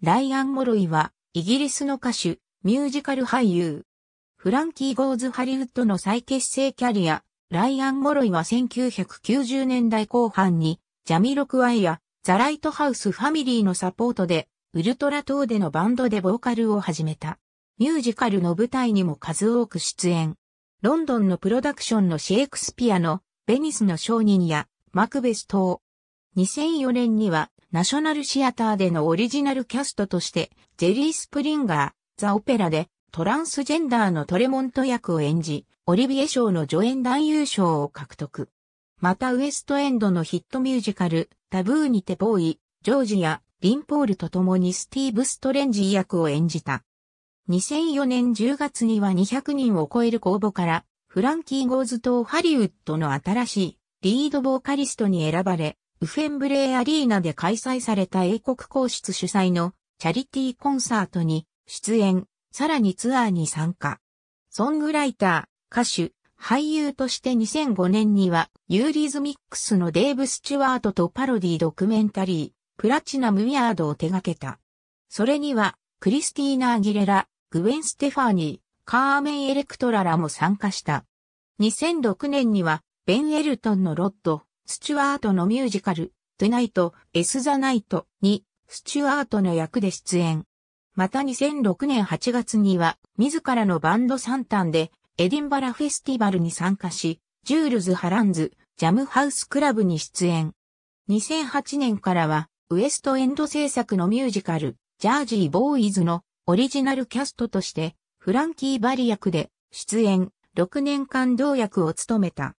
ライアン・モロイは、イギリスの歌手、ミュージカル俳優。フランキー・ゴーズ・ハリウッドの再結成キャリア、ライアン・モロイは1990年代後半に、ジャミロクワイや、ザ・ライトハウス・ファミリーのサポートで、ウルトラ等でのバンドでボーカルを始めた。ミュージカルの舞台にも数多く出演。ロンドンのプロダクションのシェイクスピアの、ベニスの商人や、マクベス等。2004年には、ナショナルシアターでのオリジナルキャストとして、ジェリー・スプリンガー、ザ・オペラでトランスジェンダーのトレモント役を演じ、オリビエ賞の助演男優賞を獲得。またウエストエンドのヒットミュージカル、タブーにてボーイ、ジョージやリンポールと共にスティーブ・ストレンジ役を演じた。2004年10月には200人を超える公募から、フランキー・ゴーズとハリウッドの新しいリードボーカリストに選ばれ、ウフェンブレイアリーナで開催された英国皇室主催のチャリティーコンサートに出演、さらにツアーに参加。ソングライター、歌手、俳優として2005年にはユーリズミックスのデーブ・スチュワートとパロディドクメンタリー、プラチナム・ミアードを手掛けた。それには、クリスティーナ・アギレラ、グウェン・ステファーニー、カーメン・エレクトラらも参加した。2006年には、ベン・エルトンのロッド、スチュワートのミュージカル、The Night, S the Night に、スチュワートの役で出演。また2006年8月には、自らのバンドサンタンで、エディンバラフェスティバルに参加し、ジュールズ・ハランズ、ジャムハウスクラブに出演。2008年からは、ウエストエンド制作のミュージカル、ジャージー・ボーイズのオリジナルキャストとして、フランキー・バリ役で出演、6年間同役を務めた。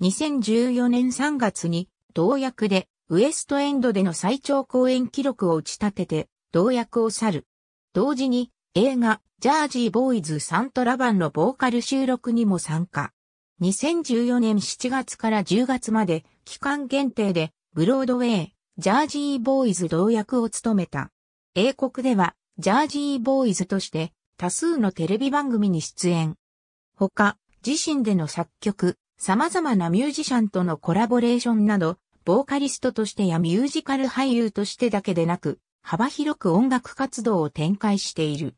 2014年3月に同役でウエストエンドでの最長公演記録を打ち立てて同役を去る。同時に映画ジャージーボーイズサントラ版のボーカル収録にも参加。2014年7月から10月まで期間限定でブロードウェイ、ジャージーボーイズ同役を務めた。英国ではジャージーボーイズとして多数のテレビ番組に出演。他、自身での作曲、様々なミュージシャンとのコラボレーションなど、ボーカリストとしてやミュージカル俳優としてだけでなく、幅広く音楽活動を展開している。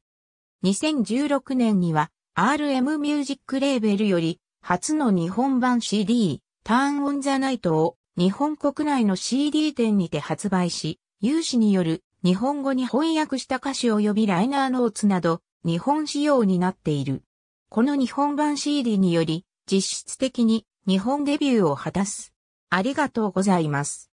2016年には RM ミュージックレーベルより初の日本版 CD ターンオンザナイトを日本国内の CD 店にて発売し、有志による日本語に翻訳した歌詞及びライナーノーツなど日本仕様になっている。この日本版 CD により実質的に日本デビューを果たす。ありがとうございます。